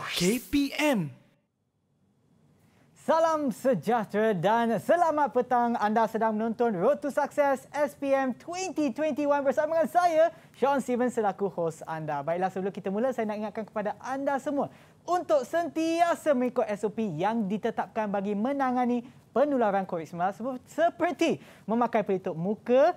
KPM. Salam sejahtera dan selamat petang. Anda sedang menonton Road to Success SPM 2021 bersama dengan saya, Sean Stevens selaku host anda. Baiklah, sebelum kita mula, saya nak ingatkan kepada anda semua untuk sentiasa mengikut SOP yang ditetapkan bagi menangani penularan COVID-19 seperti memakai pelitup muka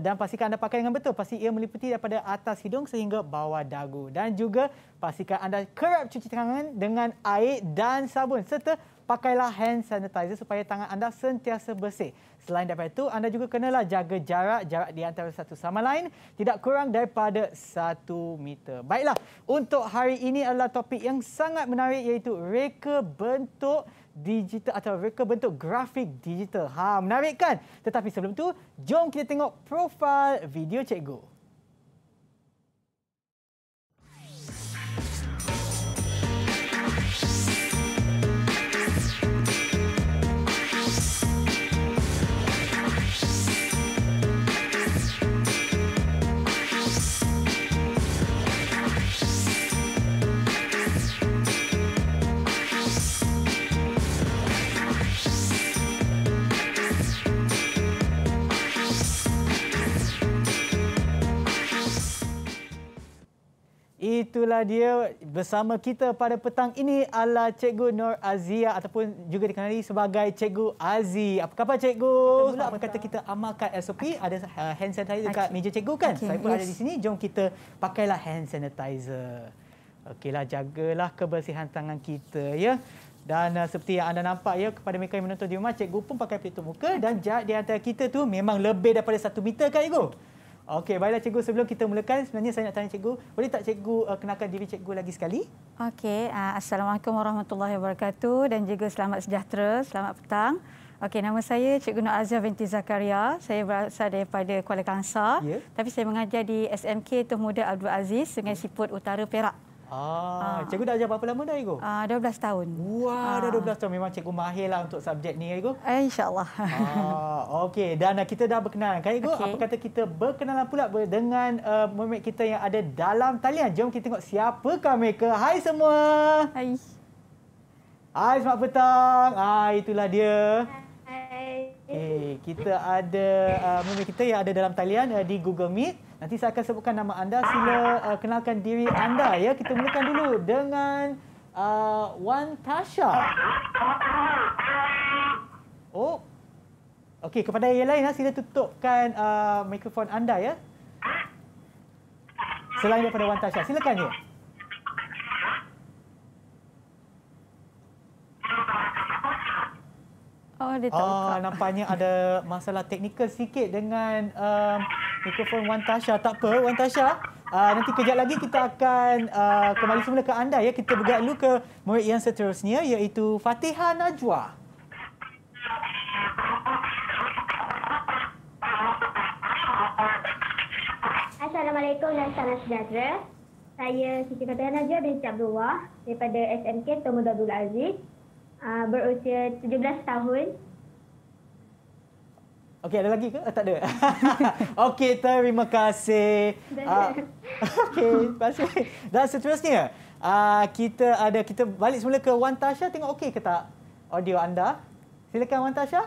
dan pastikan anda pakai dengan betul. Pasti ia meliputi daripada atas hidung sehingga bawah dagu. Dan juga pastikan anda kerap cuci tangan dengan air dan sabun serta pakailah hand sanitizer supaya tangan anda sentiasa bersih. Selain daripada itu, anda juga kenalah jaga jarak, jarak di antara satu sama lain tidak kurang daripada satu meter. Baiklah, untuk hari ini adalah topik yang sangat menarik iaitu reka bentuk digital atau reka bentuk grafik digital. Ha, menarik kan? Tetapi sebelum tu, jom kita tengok profil video cikgu. Itulah dia bersama kita pada petang ini ala Cikgu Nur Azia ataupun juga dikenali sebagai Cikgu Azi. Apa khabar Cikgu? Apa kata kita amalkan SOP? Okay. Ada eh, hand sanitizer dekat okay. meja Cikgu kan? Okay. Saya pun yes. ada di sini. Jom kita pakailah hand sanitizer. Okeylah, jagalah kebersihan tangan kita ya. Dan uh, seperti yang anda nampak ya kepada mereka yang menonton di rumah, Cikgu pun pakai pelitup muka dan jarak di antara kita tu memang lebih daripada satu meter kan Cikgu? Okey, baiklah cikgu sebelum kita mulakan sebenarnya saya nak tanya cikgu, boleh tak cikgu uh, kenalkan diri cikgu lagi sekali? Okey, uh, assalamualaikum warahmatullahi wabarakatuh dan juga selamat sejahtera, selamat petang. Okey, nama saya Cikgu Nur Azia binti Zakaria. Saya berasal daripada Kuala Kangsar. Yeah. Tapi saya mengajar di SMK Tuh Muda Abdul Aziz, Sungai Siput Utara, Perak. Ah, ah, cikgu dah ajar berapa lama dah, Igo? Ah, 12 tahun. Wah, ah. dah 12 tahun. Memang cikgu mahirlah untuk subjek ni, ya, Igo. Eh, InsyaAllah. Ah, Okey, dan ah, kita dah berkenalan. Kan, Igo, okay. apa kata kita berkenalan pula dengan uh, murid kita yang ada dalam talian. Jom kita tengok siapa siapakah mereka. Hai semua. Hai. Hai, selamat petang. Ah, itulah dia. Hai. Okay, kita ada uh, kita yang ada dalam talian uh, di Google Meet. Nanti saya akan sebutkan nama anda. Sila uh, kenalkan diri anda ya. Kita mulakan dulu dengan uh, Wan Tasha. Oh. Okey, kepada yang lain ha, sila tutupkan uh, mikrofon anda ya. Selain daripada Wan Tasha, silakan ya. Okay. mahal dia tak ah, buka. Nampaknya ada masalah teknikal sikit dengan um, mikrofon Wan Tasha. Tak apa, Wan Tasha. Uh, ah, nanti kejap lagi kita akan uh, kembali semula ke anda. ya. Kita bergaduh ke murid yang seterusnya iaitu Fatiha Najwa. Assalamualaikum dan salam sejahtera. Saya Siti Fatihah Najwa binti Abdul Wah daripada SMK Tomodadul Aziz. Uh, berusia 17 tahun Okey, ada lagi ke? Eh, tak ada. Okey, terima kasih. Ah, okey, terima kasih. Dan seterusnya, ah, kita ada kita balik semula ke Wan Tasha. Tengok okey ke tak audio anda? Silakan Wan Tasha.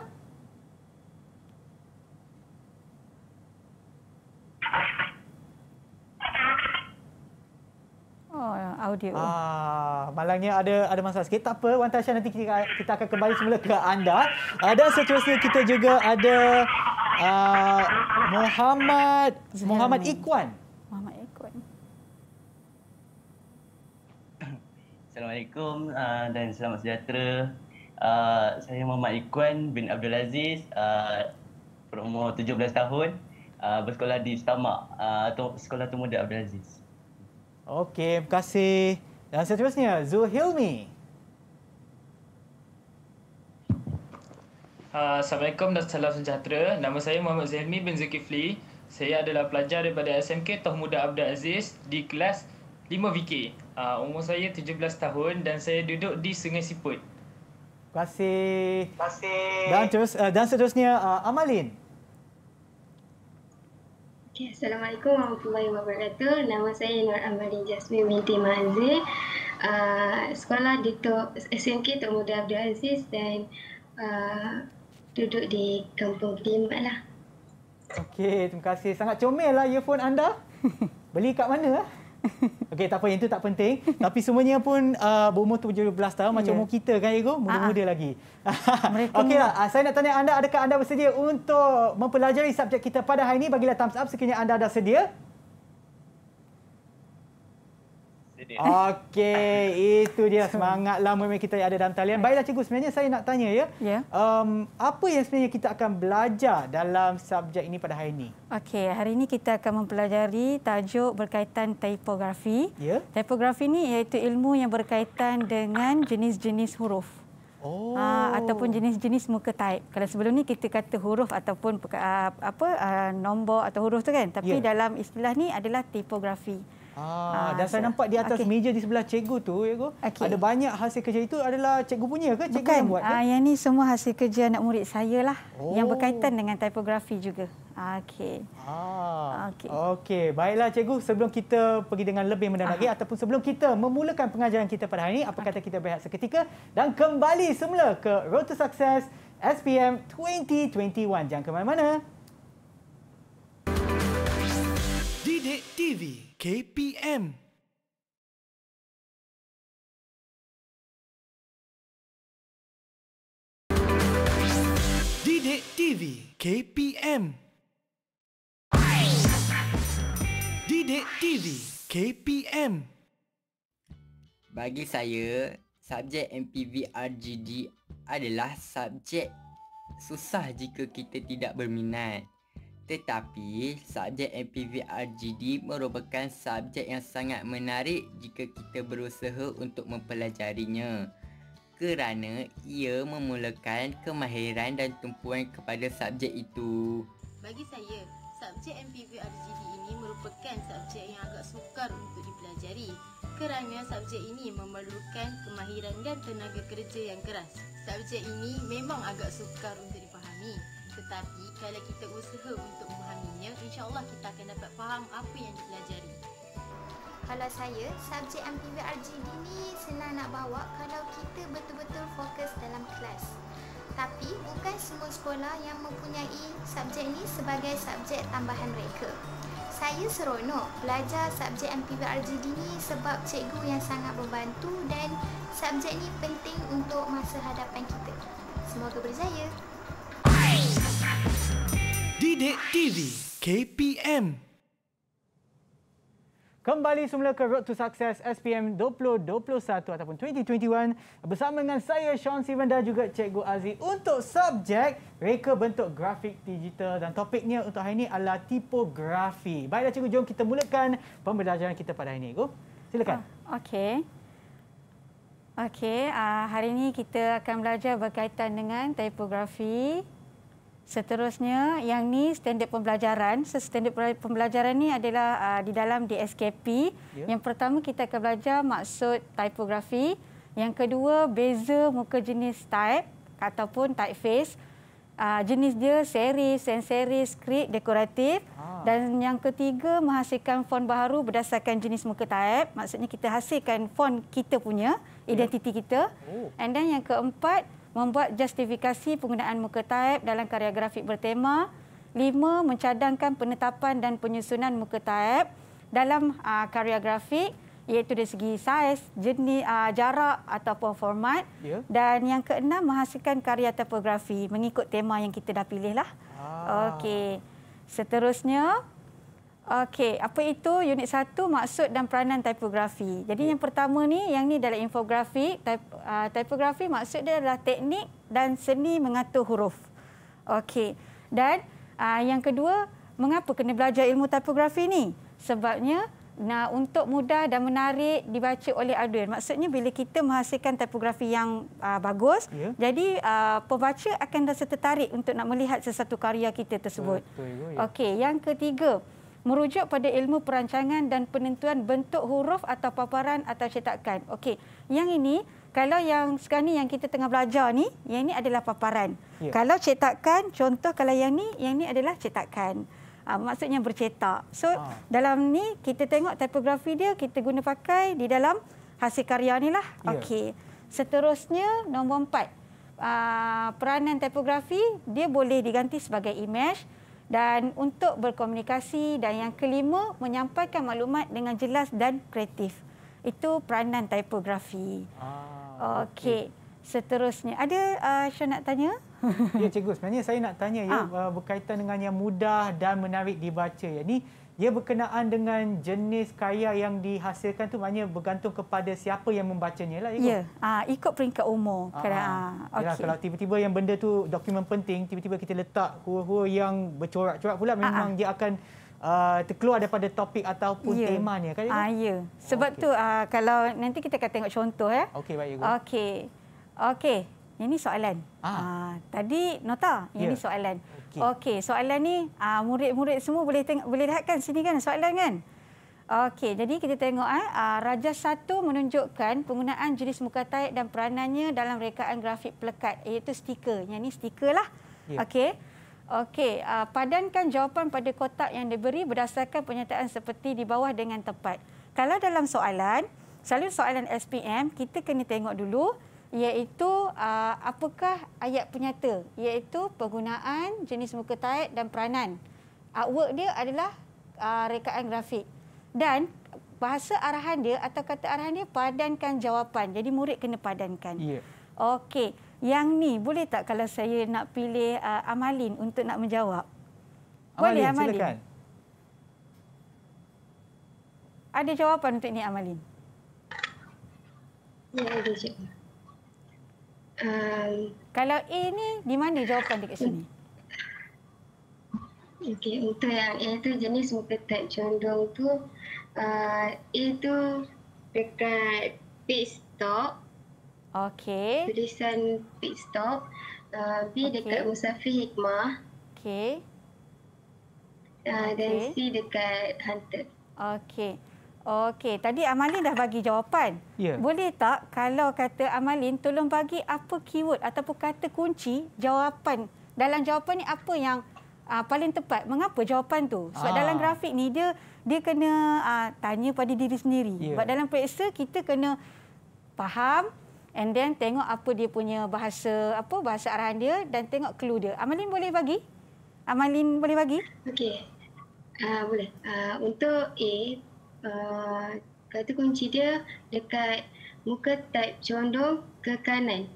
Oh, audio. Ah, malangnya ada ada masalah sikit. Tak apa, Wan Tasha nanti kita, kita akan kembali semula ke anda. Uh, dan seterusnya kita juga ada uh, Muhammad Muhammad Ikwan. Muhammad Ikwan. Assalamualaikum uh, dan selamat sejahtera. Uh, saya Muhammad Ikwan bin Abdul Aziz, uh, berumur 17 tahun, uh, bersekolah di Stamak uh, atau Sekolah Temuda Abdul Aziz. Okey, terima kasih. Dan seterusnya, Zul Hilmi. Uh, ah, Assalamualaikum dan salam sejahtera. Nama saya Muhammad Zahmi bin Zulkifli. Saya adalah pelajar daripada SMK Toh Muda Abdul Aziz di kelas 5VK. Uh, ah, umur saya 17 tahun dan saya duduk di Sungai Siput. Terima kasih. Terima kasih. Dan, terus, uh, dan seterusnya, uh, Amalin. Amalin. Okay, Assalamualaikum warahmatullahi wabarakatuh. Nama saya Nur Amali Jasmine binti Mahazir. Uh, ah, sekolah di Tok, SMK Tok Muda Abdul Aziz dan uh, duduk di Kampung Kedimbat lah. Okey, terima kasih. Sangat comel lah earphone anda. Beli kat mana? Eh? Okey, tak apa. Itu tak penting. Tapi semuanya pun uh, berumur 17 tahun. Yeah. Macam ya. umur kita kan, Ego? Ah, ah. Muda-muda lagi. Okeylah. Uh, ah, saya nak tanya anda, adakah anda bersedia untuk mempelajari subjek kita pada hari ini? Bagilah thumbs up sekiranya anda dah sedia. dia. Okey, itu dia semangat lama memang kita ada dalam talian. Baiklah cikgu, sebenarnya saya nak tanya ya. Ya. Um, apa yang sebenarnya kita akan belajar dalam subjek ini pada hari ini? Okey, hari ini kita akan mempelajari tajuk berkaitan tipografi. Ya. Tipografi ini iaitu ilmu yang berkaitan dengan jenis-jenis huruf. Oh. Aa, ah, ataupun jenis-jenis muka type. Kalau sebelum ni kita kata huruf ataupun uh, apa uh, nombor atau huruf tu kan, tapi yeah. dalam istilah ni adalah tipografi. Ah, ah, dah so, saya nampak di atas okay. meja di sebelah cikgu tu, cikgu. Ya okay. Ada banyak hasil kerja itu adalah cikgu punya ke? Cikgu Bukan. yang buat? Ah, yang ni semua hasil kerja anak murid saya lah. Oh. Yang berkaitan dengan tipografi juga. Ah, Okey. Ah. Okey. Okay. Baiklah cikgu, sebelum kita pergi dengan lebih mendalam ah. lagi ataupun sebelum kita memulakan pengajaran kita pada hari ini, apa okay. kata kita berehat seketika dan kembali semula ke Road to Success SPM 2021. Jangan ke mana-mana. TV. KPM. Didik TV KPM. Didik TV KPM. Bagi saya, subjek MPV RGD adalah subjek susah jika kita tidak berminat. Tetapi, subjek MPVRGD merupakan subjek yang sangat menarik jika kita berusaha untuk mempelajarinya kerana ia memulakan kemahiran dan tumpuan kepada subjek itu. Bagi saya, subjek MPVRGD ini merupakan subjek yang agak sukar untuk dipelajari kerana subjek ini memerlukan kemahiran dan tenaga kerja yang keras. Subjek ini memang agak sukar untuk dipahami. Tetapi kalau kita usaha untuk memahaminya, insyaallah kita akan dapat faham apa yang dipelajari. Kalau saya, subjek MPV ini senang nak bawa kalau kita betul-betul fokus dalam kelas. Tapi bukan semua sekolah yang mempunyai subjek ini sebagai subjek tambahan mereka. Saya seronok belajar subjek MPV ini sebab cikgu yang sangat membantu dan subjek ini penting untuk masa hadapan kita. Semoga berjaya. Didik TV KPM Kembali semula ke Road to Success SPM 2021 ataupun 2021 bersama dengan saya Sean Steven dan juga Cikgu Aziz untuk subjek reka bentuk grafik digital dan topiknya untuk hari ini adalah tipografi. Baiklah Cikgu, jom kita mulakan pembelajaran kita pada hari ini. Go. Silakan. Ah, Okey. Okey, ah, hari ini kita akan belajar berkaitan dengan tipografi. Seterusnya, yang ni standard pembelajaran. So, standard pembelajaran ni adalah uh, di dalam DSKP. Yeah. Yang pertama kita akan belajar maksud typography. Yang kedua, beza muka jenis type ataupun typeface. Uh, jenis dia serif, sans-serif, script, dekoratif. Ah. Dan yang ketiga, menghasilkan font baru berdasarkan jenis muka type. Maksudnya kita hasilkan font kita punya, yeah. identiti kita. Oh. And then yang keempat, membuat justifikasi penggunaan muka taib dalam karya grafik bertema. Lima, mencadangkan penetapan dan penyusunan muka taib dalam uh, karya grafik iaitu dari segi saiz, jenis, uh, jarak ataupun format. Ya. Dan yang keenam, menghasilkan karya tipografi mengikut tema yang kita dah pilih. Ah. Okey. Seterusnya, Okey, apa itu unit satu maksud dan peranan tipografi. Jadi yang pertama ni, yang ni dalam infografi, typ, ah, tipografi maksud dia adalah teknik dan seni mengatur huruf. Okey, dan ah, yang kedua, mengapa kena belajar ilmu tipografi ni? Sebabnya nak untuk mudah dan menarik dibaca oleh Arduin. Maksudnya bila kita menghasilkan tipografi yang ah, bagus, yeah. jadi pembaca akan rasa tertarik untuk nak melihat sesuatu karya kita tersebut. Ya. Okey, yang ketiga, merujuk pada ilmu perancangan dan penentuan bentuk huruf atau paparan atau cetakan. Okey, yang ini kalau yang sekarang ni yang kita tengah belajar ni, yang ini adalah paparan. Ya. Kalau cetakan, contoh kalau yang ni, yang ni adalah cetakan. Ha, maksudnya bercetak. So ha. dalam ni kita tengok tipografi dia kita guna pakai di dalam hasil karya ni lah. Ya. Okey. Seterusnya nombor empat. Uh, peranan tipografi dia boleh diganti sebagai image dan untuk berkomunikasi dan yang kelima menyampaikan maklumat dengan jelas dan kreatif. Itu peranan tipografi. Ah, Okey. Okay. Seterusnya, ada uh, Syah nak tanya? Ya, cikgu. Sebenarnya saya nak tanya ha. ya, ah. uh, berkaitan dengan yang mudah dan menarik dibaca. Ini ya ia berkenaan dengan jenis karya yang dihasilkan tu maknanya bergantung kepada siapa yang membacanya lah ikut. Ya, yeah. uh, ikut peringkat umur. Uh-huh. Ah, Kera- uh, ah. okay. Ah, Yalah, kalau tiba-tiba yang benda tu dokumen penting, tiba-tiba kita letak huruf-huruf yang bercorak-corak pula memang uh-huh. dia akan Uh, terkeluar daripada topik ataupun yeah. temanya kan? Ah ya. Yeah. Sebab okay. tu uh, kalau nanti kita akan tengok contoh ya. Eh. Okey baik Ibu. Okey. Okey. Ini soalan. Ah uh, tadi nota. Ini yeah. soalan. Okey, okay, soalan ni uh, murid-murid semua boleh teng- boleh lihatkan sini kan soalan kan? Okey, jadi kita tengok eh, ah uh, raja satu menunjukkan penggunaan jenis muka taik dan peranannya dalam rekaan grafik pelekat iaitu stiker. Yang ni stikerlah. Yeah. Okey. Okey, uh, padankan jawapan pada kotak yang diberi berdasarkan pernyataan seperti di bawah dengan tepat. Kalau dalam soalan, selalu soalan SPM, kita kena tengok dulu iaitu uh, apakah ayat penyata iaitu penggunaan jenis muka taat dan peranan. Artwork dia adalah uh, rekaan grafik dan bahasa arahan dia atau kata arahan dia padankan jawapan. Jadi murid kena padankan. Ya. Okey, yang ni boleh tak kalau saya nak pilih uh, Amalin untuk nak menjawab? Boleh Amalin. Amalin? Ada jawapan untuk ini Amalin? Ya, ada cikgu. Um, kalau A ni di mana jawapan dekat sini? Okey, untuk yang A tu jenis muka tak condong tu uh, A tu dekat pit stop. Okey. Tulisan pit stop. Uh, B okay. dekat Musafir Hikmah. Okey. Uh, okay. Dan C dekat Hunter. Okey. Okey, tadi Amalin dah bagi jawapan. Yeah. Boleh tak kalau kata Amalin tolong bagi apa keyword ataupun kata kunci jawapan dalam jawapan ni apa yang uh, paling tepat? Mengapa jawapan tu? Sebab ah. dalam grafik ni dia dia kena uh, tanya pada diri sendiri. Yeah. Sebab dalam periksa kita kena faham and then tengok apa dia punya bahasa apa bahasa arahan dia dan tengok clue dia. Amalin boleh bagi? Amalin boleh bagi? Okey. Uh, boleh. Uh, untuk A Ah, kata kunci dia dekat muka type condong ke kanan.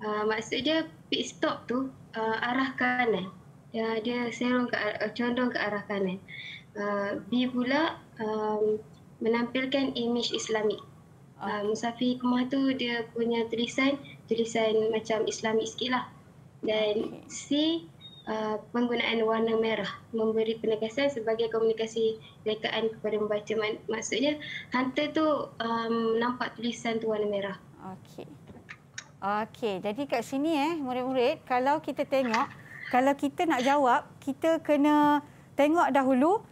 Uh, maksud dia pit stop tu uh, arah kanan. Ya, dia serong ke uh, condong ke arah kanan. Uh, B pula um, menampilkan imej islamik. Uh, Musafi Kumah tu dia punya tulisan tulisan macam islamik sikit lah. Dan C Uh, penggunaan warna merah memberi penegasan sebagai komunikasi rekaan kepada membaca. Maksudnya hantar tu um, nampak tulisan tu warna merah. Okey. Okey, jadi kat sini eh murid-murid, kalau kita tengok, kalau kita nak jawab, kita kena tengok dahulu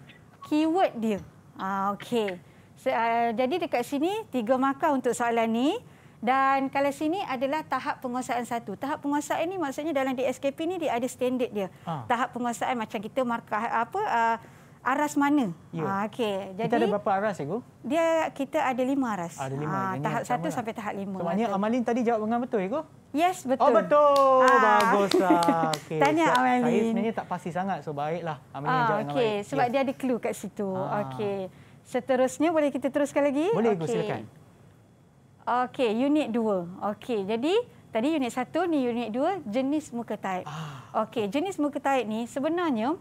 keyword dia. Ah okey. So, uh, ah, jadi dekat sini tiga markah untuk soalan ni. Dan kalau sini adalah tahap penguasaan satu. Tahap penguasaan ini maksudnya dalam DSKP ni dia ada standard dia. Ha. Tahap penguasaan macam kita markah apa uh, aras mana? Ya. Ha, ah, okay. Jadi, kita ada berapa aras, Cikgu? Dia, kita ada lima aras. Ada lima. Ha, tahap satu sampai tahap lima. So, maknanya Amalin tadi jawab dengan betul, Cikgu? Yes, betul. Oh, betul. Ha. Baguslah. Okay. Tanya so, Amalin. Saya sebenarnya tak pasti sangat, so baiklah Amalin ha, jawab okay. baik. Sebab yes. dia ada clue kat situ. Ha. Okay. Seterusnya, boleh kita teruskan lagi? Boleh, Okay. Silakan. Okey, unit dua. Okey, jadi tadi unit satu ni unit dua jenis muka taip. Ah. Okey, jenis muka taip ni sebenarnya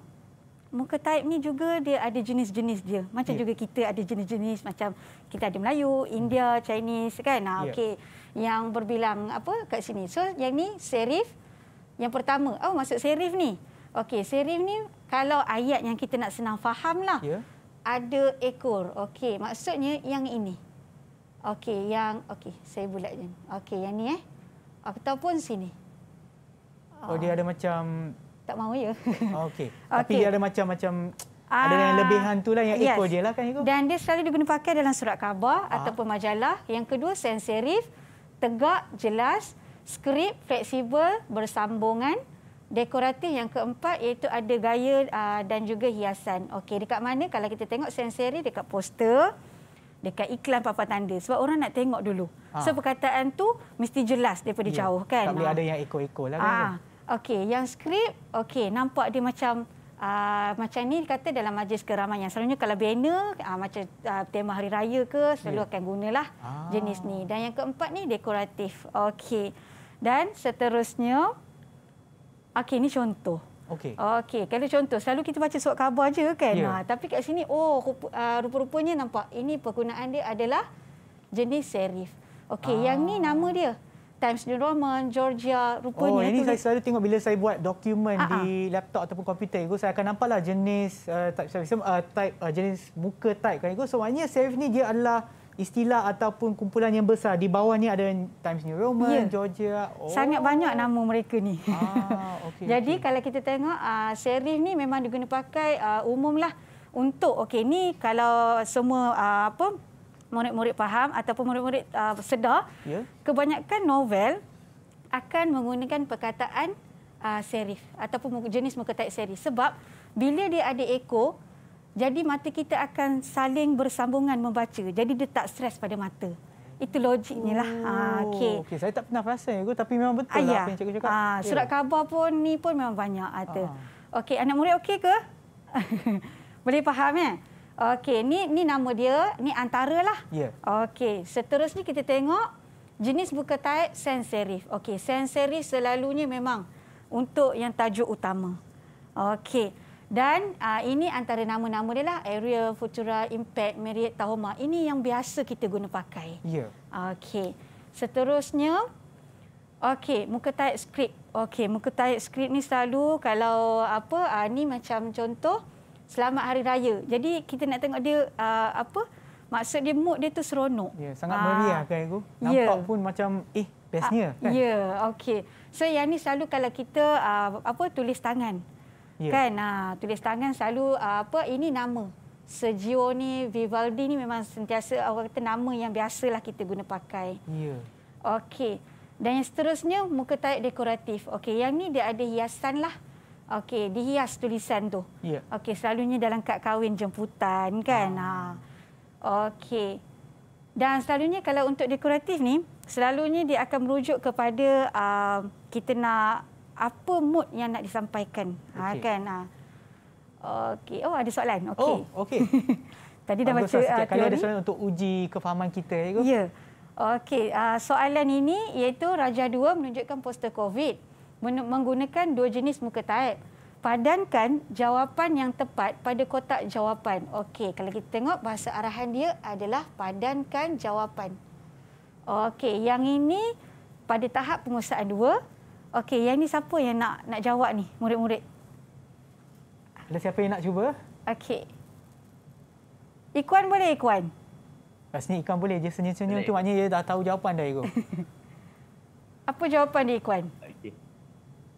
muka taip ni juga dia ada jenis-jenis dia. Macam yeah. juga kita ada jenis-jenis macam kita ada Melayu, India, Chinese kan. Nah, ya. Okey, yeah. yang berbilang apa kat sini. So, yang ni serif yang pertama. Oh, maksud serif ni. Okey, serif ni kalau ayat yang kita nak senang fahamlah. Ya. Yeah. Ada ekor. Okey, maksudnya yang ini. Okey, yang okey, saya bulatnya. Okey, yang ni eh. Ataupun sini. Oh, oh. dia ada macam tak mau ya. Oh, okey. okay. Tapi dia ada macam-macam ah, ada yang lebih hantu lah yang yes. ekor dia lah kan ekor. Dan dia selalu digunakan pakai dalam surat khabar Aa. Ah. ataupun majalah. Yang kedua sans serif, tegak, jelas, skrip, fleksibel, bersambungan, dekoratif. Yang keempat iaitu ada gaya aa, ah, dan juga hiasan. Okey, dekat mana kalau kita tengok sans serif dekat poster dekat iklan Papa tanda sebab orang nak tengok dulu. Ha. So perkataan tu mesti jelas daripada ya. jauh kan. Tak boleh ah. ada yang ekor-ekorlah lah. Ha. Okey, yang skrip okey nampak dia macam Aa, macam ni kata dalam majlis keramaian yang selalunya kalau banner aa, macam aa, tema hari raya ke selalu yeah. akan gunalah aa. jenis ni dan yang keempat ni dekoratif okey dan seterusnya okey ni contoh Okey. Okey, kalau contoh selalu kita baca surat khabar aje kan. Yeah. Ya. Ha, tapi kat sini oh rupa, ah, rupa-rupanya nampak ini penggunaan dia adalah jenis serif. Okey, ah. yang ni nama dia Times New Roman, Georgia, rupanya. Oh, ini saya lah. selalu tengok bila saya buat dokumen uh di ah, ah. laptop ataupun komputer. Itu saya akan nampaklah jenis uh, type, uh, type uh, jenis muka type kan. Itu so, maknanya serif ni dia adalah istilah ataupun kumpulan yang besar. Di bawah ni ada Times New Roman, ya. Georgia. Oh. Sangat banyak nama mereka ni. Ah, okay, Jadi okay. kalau kita tengok uh, serif ni memang digunakan pakai uh, lah untuk okey ni kalau semua uh, apa murid-murid faham ataupun murid-murid uh, sedar ya. kebanyakan novel akan menggunakan perkataan uh, serif ataupun jenis muka taik serif sebab bila dia ada ekor jadi mata kita akan saling bersambungan membaca. Jadi dia tak stres pada mata. Itu logiknya lah. Ha, oh, ah, okay. Okay, saya tak pernah perasan ya, tapi memang betul Ayah. lah ya. apa yang cikgu cakap. Ha, surat okay. khabar pun ni pun memang banyak ada. Ha. Okey, anak murid okey ke? Boleh faham ya? Okey, ni ni nama dia, ni antara lah. Ya. Yeah. Okey, seterusnya kita tengok jenis buku taip sans serif. Okey, sans serif selalunya memang untuk yang tajuk utama. Okey. Dan uh, ini antara nama-nama dia lah, Area, Futura, Impact, Marriott, Tahoma. Ini yang biasa kita guna pakai. Ya. Yeah. Okey. Seterusnya, okey, muka tayat skrip. Okey, muka tayat skrip ni selalu kalau apa, uh, ni macam contoh Selamat Hari Raya. Jadi kita nak tengok dia uh, apa, maksud dia mood dia tu seronok. Ya, yeah, sangat meriah kan aku. Ya. Nampak yeah. pun macam, eh, bestnya kan. yeah, okey. So yang ni selalu kalau kita uh, apa tulis tangan. Yeah. Kan? Ha, tulis tangan selalu ah, apa ini nama. Sergio ni Vivaldi ni memang sentiasa orang kata nama yang biasalah kita guna pakai. Ya. Yeah. Okey. Dan yang seterusnya muka tayat dekoratif. Okey, yang ni dia ada hiasan lah. Okey, dihias tulisan tu. Ya. Yeah. Okey, selalunya dalam kad kahwin jemputan kan. Ha. ha. Okey. Dan selalunya kalau untuk dekoratif ni, selalunya dia akan merujuk kepada uh, kita nak apa mood yang nak disampaikan okay. ha kan ha. okey oh ada soalan okey oh okey tadi dah baca lah uh, kalau ada soalan untuk uji kefahaman kita ya ya okey uh, soalan ini iaitu raja 2 menunjukkan poster covid menggunakan dua jenis muka taip padankan jawapan yang tepat pada kotak jawapan okey kalau kita tengok bahasa arahan dia adalah padankan jawapan okey yang ini pada tahap pengusahaan dua Okey, yang ni siapa yang nak nak jawab ni, murid-murid? Ada lah, siapa yang nak cuba? Okey. Ikuan boleh Ikuan? Rasanya ah, Ikuan boleh je senyum-senyum tu maknanya dia dah tahu jawapan dah ego. Apa jawapan dia Ikuan? Okey.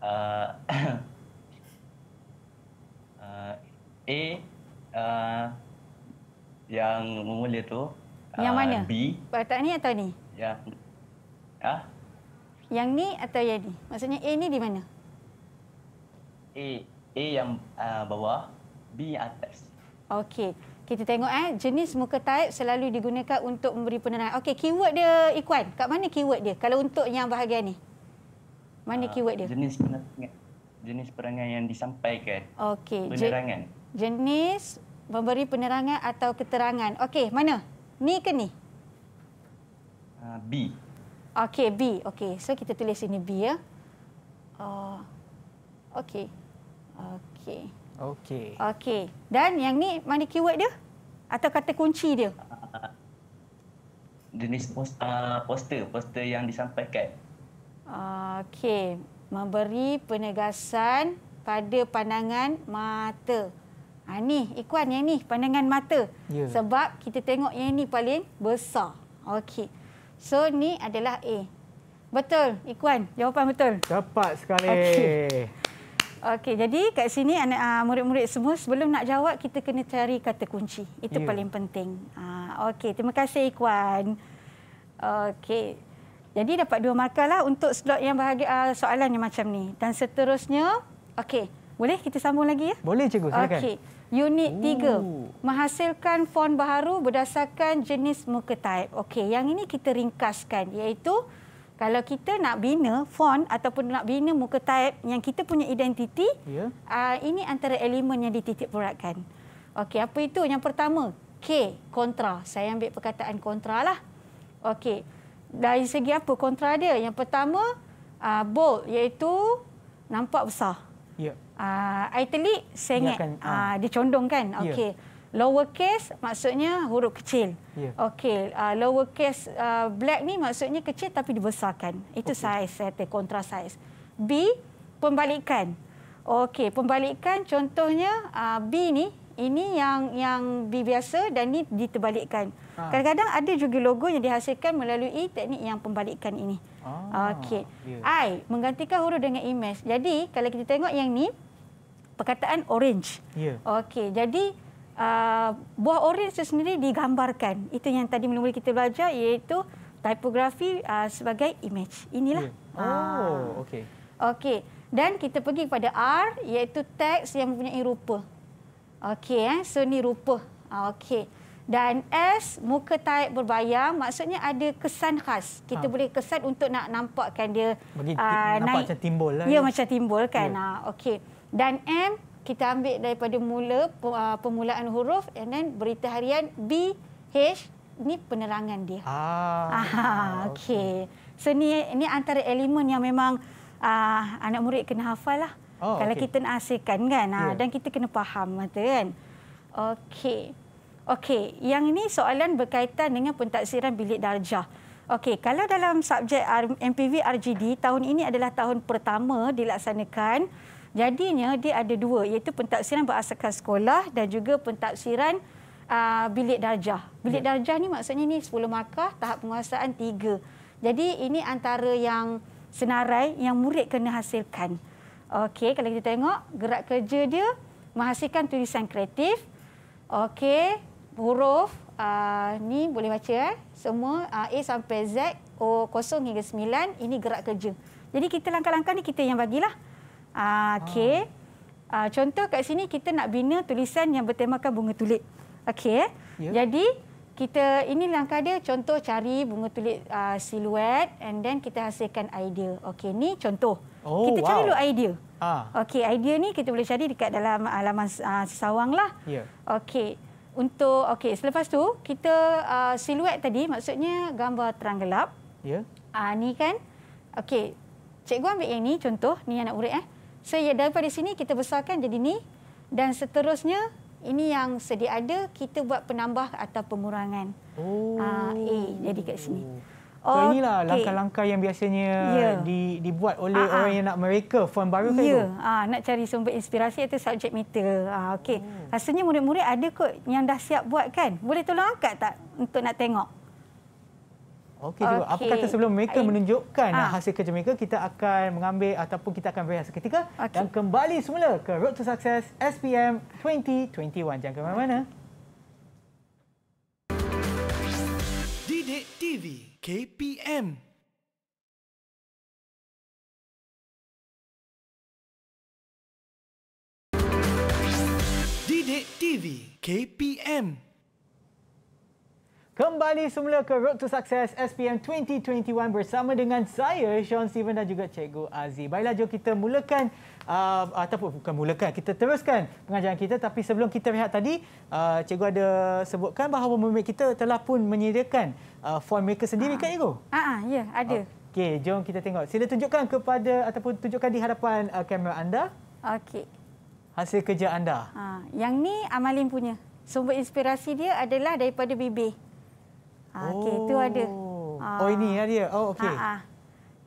Uh, uh, A uh, yang memulih tu. Yang uh, mana? B. Tak ni atau ni? Ya. Yeah. Ha? Huh? Yang ni atau yang ni? Maksudnya A ni di mana? A. A yang uh, bawah, B yang atas. Okey. Kita tengok eh jenis muka type selalu digunakan untuk memberi penerangan. Okey, keyword dia ikuan. Kat mana keyword dia? Kalau untuk yang bahagian ni. Mana uh, keyword dia? Jenis penerangan. Jenis penerangan yang disampaikan. Okey. Penerangan. jenis memberi penerangan atau keterangan. Okey, mana? Ni ke ni? Uh, B. Okey, B. Okey, so kita tulis sini B ya. Uh, Okey. Okey. Okey. Okey. Dan yang ni mana keyword dia? Atau kata kunci dia? Jenis post, uh, poster, poster yang disampaikan. Okey. Memberi penegasan pada pandangan mata. Ha, ni, Ikuan, yang ni pandangan mata. Yeah. Sebab kita tengok yang ni paling besar. Okey. So ni adalah A. Betul, Ikuan. Jawapan betul. dapat sekali. Okey. Okey, jadi kat sini anak ah, murid-murid semua sebelum nak jawab kita kena cari kata kunci. Itu yeah. paling penting. Ah, okey, terima kasih Ikuan. Okey. Jadi dapat dua markah lah untuk slot yang bahagia ah, soalan yang macam ni. Dan seterusnya, okey. Boleh kita sambung lagi ya? Boleh cikgu, silakan. Okey unit tiga menghasilkan fon baharu berdasarkan jenis muka type. Okey, yang ini kita ringkaskan iaitu kalau kita nak bina fon ataupun nak bina muka type yang kita punya identiti, yeah. Ya. uh, ini antara elemen yang dititik beratkan. Okey, apa itu? Yang pertama, K, kontra. Saya ambil perkataan kontra lah. Okey, dari segi apa kontra dia? Yang pertama, uh, bold iaitu nampak besar. Uh, italic, sengit. Uh, ah. ah, dia condong kan? Ya. Okey. Lower case maksudnya huruf kecil. Yeah. Okey. Uh, lower case uh, black ni maksudnya kecil tapi dibesarkan. Itu okay. size, saya kontra size. B, pembalikan. Okey, pembalikan contohnya uh, B ni, ini yang yang B biasa dan ni diterbalikkan. Kadang-kadang ada juga logo yang dihasilkan melalui teknik yang pembalikan ini. Ah, Okey. Yeah. I, menggantikan huruf dengan image. Jadi, kalau kita tengok yang ni, perkataan orange. Yeah. Okey, jadi uh, buah orange itu sendiri digambarkan. Itu yang tadi mula-mula kita belajar iaitu tipografi uh, sebagai image. Inilah. Yeah. Oh, ah. okey. Okey, dan kita pergi kepada R iaitu teks yang mempunyai rupa. Okey, eh. so ini rupa. Okey. Dan S, muka taip berbayang, maksudnya ada kesan khas. Kita ha. boleh kesan untuk nak nampakkan dia Bagi, uh, nampak naik. Nampak macam timbul. Lah ya, ya, macam timbul kan. Ya. Uh, Okey. Dan M kita ambil daripada mula uh, permulaan huruf and then berita harian B H ni penerangan dia. Ah. Aha, okey. So ni ni antara elemen yang memang uh, anak murid kena hafal lah. Oh, Kalau okay. kita nak asyikkan, kan yeah. Ya. dan kita kena faham mata kan. Okey. Okey, yang ini soalan berkaitan dengan pentaksiran bilik darjah. Okey, kalau dalam subjek MPV RGD tahun ini adalah tahun pertama dilaksanakan, Jadinya dia ada dua iaitu pentafsiran berasaskan sekolah dan juga pentaksiran uh, bilik darjah. Bilik yeah. darjah ni maksudnya ni 10 markah tahap penguasaan 3. Jadi ini antara yang senarai yang murid kena hasilkan. Okey, kalau kita tengok gerak kerja dia menghasilkan tulisan kreatif. Okey, huruf uh, ni boleh baca eh. Semua uh, A sampai Z, O 0 hingga 9 ini gerak kerja. Jadi kita langkah-langkah ni kita yang bagilah. Yeah. Ah, okey. Ah. ah, contoh kat sini kita nak bina tulisan yang bertemakan bunga tulip. Okay, Yeah. Ya. Jadi kita ini langkah dia contoh cari bunga tulip uh, ah, siluet and then kita hasilkan idea. Okay, ni contoh. Oh, kita wow. cari dulu idea. Ah. Okey, idea ni kita boleh cari dekat dalam alam uh, ah, sesawang lah. Ya. Yeah. Okey. Untuk okay selepas tu kita uh, siluet tadi maksudnya gambar terang gelap. Ya. Yeah. Ah uh, ni kan. Okey. Cikgu ambil yang ni contoh, ni yang nak urut eh. So ya daripada sini kita besarkan jadi ni dan seterusnya ini yang sedia ada kita buat penambah atau pengurangan. Ah, oh. Aa, A jadi kat sini. So okay. inilah langkah-langkah yang biasanya yeah. di, dibuat oleh Aa, ah, ah. orang yang nak mereka form baru kan yeah. itu? nak cari sumber inspirasi itu subjek meter. Aa, okay. Oh. Rasanya murid-murid ada kot yang dah siap buat kan? Boleh tolong angkat tak untuk nak tengok? Okey juga. Okay. Apa kata sebelum mereka menunjukkan ha. hasil kerja mereka, kita akan mengambil ataupun kita akan berehat ketika okay. dan kembali semula ke Road to Success SPM 2021. Jangan ke mana-mana. Didik TV KPM Didik TV KPM Kembali semula ke Road to Success SPM 2021 bersama dengan saya Sean Steven dan juga Cikgu Aziz. Baiklah jom kita mulakan uh, ataupun bukan mulakan, kita teruskan pengajaran kita tapi sebelum kita lihat tadi uh, Cikgu ada sebutkan bahawa pemimpin kita telah pun menyediakan uh, form mereka sendiri ha. kan Cikgu? Ha -ha, ya, ada. Okey, jom kita tengok. Sila tunjukkan kepada ataupun tunjukkan di hadapan uh, kamera anda. Okey. Hasil kerja anda. Ha. Yang ni Amalin punya. Sumber inspirasi dia adalah daripada Bibi. Ha, okey, itu ada. Ha. Oh, ini lah dia. Oh, okey. Ha, ha.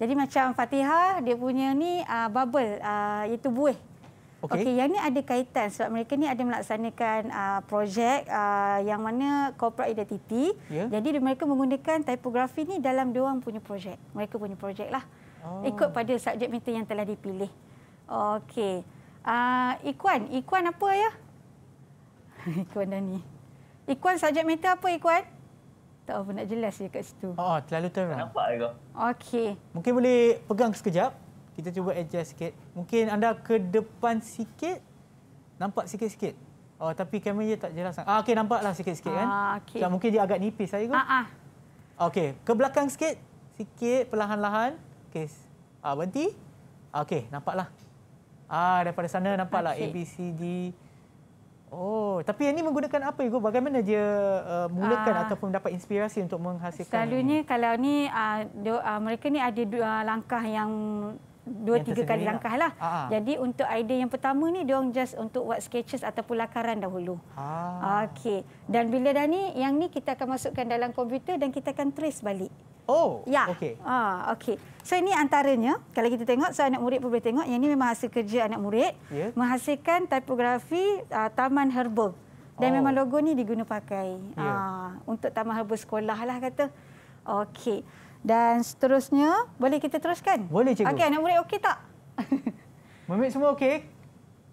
Jadi macam Fatihah, dia punya ni uh, bubble, uh, iaitu buih. Okey, okay, yang ni ada kaitan sebab mereka ni ada melaksanakan uh, projek uh, yang mana corporate identity. Yeah. Jadi mereka menggunakan tipografi ni dalam dia orang punya projek. Mereka punya projek lah. Oh. Ikut pada subjek minta yang telah dipilih. Okey. Uh, Ikuan, Ikuan apa ya? Ikuan dah ni. Ikuan subjek minta apa Ikuan? Tak apa, nak jelas je kat situ. Oh, terlalu terang. Nampak juga. Okey. Mungkin boleh pegang sekejap. Kita cuba adjust sikit. Mungkin anda ke depan sikit. Nampak sikit-sikit. Oh, tapi kamera dia tak jelas. Ah, Okey, nampaklah sikit-sikit kan. Ah, okay. Sekarang mungkin dia agak nipis saya ke? Ah, ah. Okey, ke belakang sikit. Sikit, perlahan-lahan. Okey, ah, berhenti. Okey, nampaklah. Ah, daripada sana nampaklah okay. A, B, C, D. Oh, tapi yang ini menggunakan apa Igo? Bagaimana dia uh, mulakan uh, ataupun dapat inspirasi untuk menghasilkan? Selalunya ini? kalau ni uh, uh, mereka ni ada dua langkah yang dua yang tiga kali lah. langkah lah. Uh-huh. Jadi untuk idea yang pertama ni, dia just untuk buat sketches ataupun lakaran dahulu. Ah. Okey. Dan bila dah ni, yang ni kita akan masukkan dalam komputer dan kita akan trace balik. Oh, ya. okey. Ah, okey. So ini antaranya kalau kita tengok so anak murid pun boleh tengok yang ini memang hasil kerja anak murid yeah. menghasilkan tipografi uh, taman herba. Dan oh. memang logo ni diguna pakai yeah. Ya. uh, untuk taman herba sekolah lah kata. Okey. Dan seterusnya, boleh kita teruskan? Boleh cikgu. Okey, anak murid okey tak? Mamik semua okey?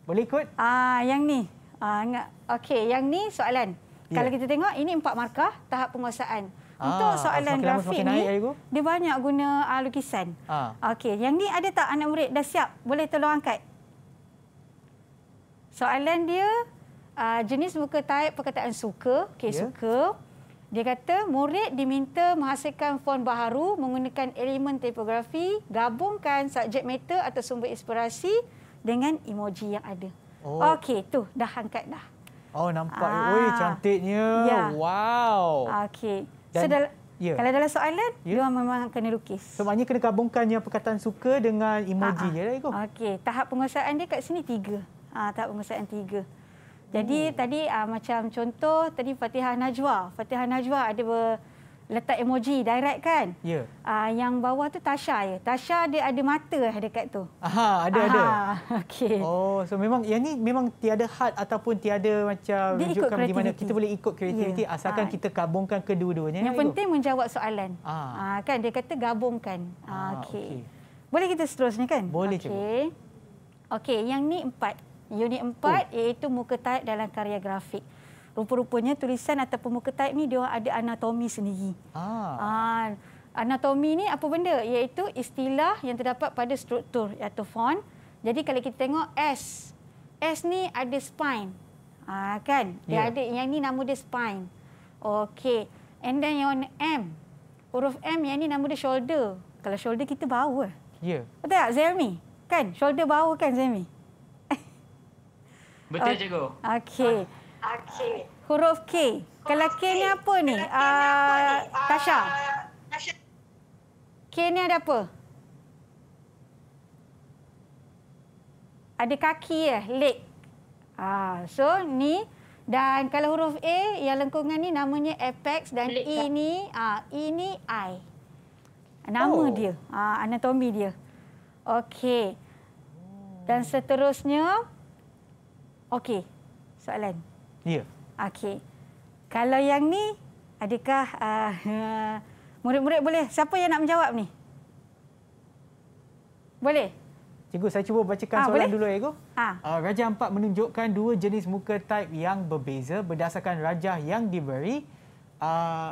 Boleh ikut? Ah, uh, yang ni. Ah, uh, okey, yang ni soalan. Yeah. Kalau kita tengok ini empat markah tahap penguasaan. Untuk ah, soalan semakin grafik semakin ni, naik, dia banyak guna uh, lukisan. Ha. Okey, yang ni ada tak anak murid dah siap? Boleh tolong angkat. Soalan dia, uh, jenis muka taip perkataan suka. Okey, ya. suka. Dia kata, murid diminta menghasilkan fon baharu menggunakan elemen tipografi, gabungkan subjek meter atau sumber inspirasi dengan emoji yang ada. Oh. Okey, tu dah angkat dah. Oh, nampak. Ah. Ui, cantiknya. Ya. Wow. Okey. Dan, so dalam, yeah. kalau dalam soalan, yeah. luar memang kena lukis. So maknanya kena gabungkannya perkataan suka dengan emoji ha -ha. je lah Okey, tahap penguasaan dia kat sini tiga. Ha, tahap penguasaan tiga. Jadi oh. tadi uh, macam contoh, tadi Fatihah Najwa. Fatihah Najwa ada ber letak emoji direct kan? Ya. Yeah. Uh, yang bawah tu Tasha ya. Tasha dia ada mata lah dekat tu. Aha, ada Aha. ada. Okey. Oh, so memang yang ni memang tiada had ataupun tiada macam dia ikut di mana kita boleh ikut kreativiti yeah. asalkan ha. kita gabungkan kedua-duanya. Yang penting itu. menjawab soalan. Ha. Uh, kan dia kata gabungkan. Ha, Okey. Okay. Boleh kita seterusnya kan? Boleh okay. cikgu. Okey. Okey, yang ni empat. Unit empat oh. iaitu muka taip dalam karya grafik rupa-rupanya tulisan atau muka taip ni dia ada anatomi sendiri. Ah. ah. Anatomi ni apa benda? Iaitu istilah yang terdapat pada struktur atau fon. Jadi kalau kita tengok S. S ni ada spine. Ah kan? Dia yeah. ada yang ni nama dia spine. Okey. And then yang M. Huruf M yang ni nama dia shoulder. Kalau shoulder kita bau ke? Eh. Ya. Betul tak? Zermi? Kan? Shoulder bau kan Zermi? Betul okay. cikgu. Okey. Ah. Okay, Huruf K. Huruf Kalau K, K ni apa ah, ni? K ah, Tasha. Uh, K ni ada apa? Ada kaki ya, leg. Ah, so ni dan kalau huruf A yang lengkungan ni namanya apex dan leg, E tak? ni ah E ni eye. Nama oh. dia, ah anatomi dia. Okey. Dan seterusnya Okey. Soalan. Ya. Okey. Kalau yang ni, adakah ah, murid-murid uh, boleh? Siapa yang nak menjawab ni? Boleh? Cikgu, saya cuba bacakan ha, soalan boleh? dulu, Ego. Ha. Uh, Raja Ampat menunjukkan dua jenis muka type yang berbeza berdasarkan rajah yang diberi. Uh, ah,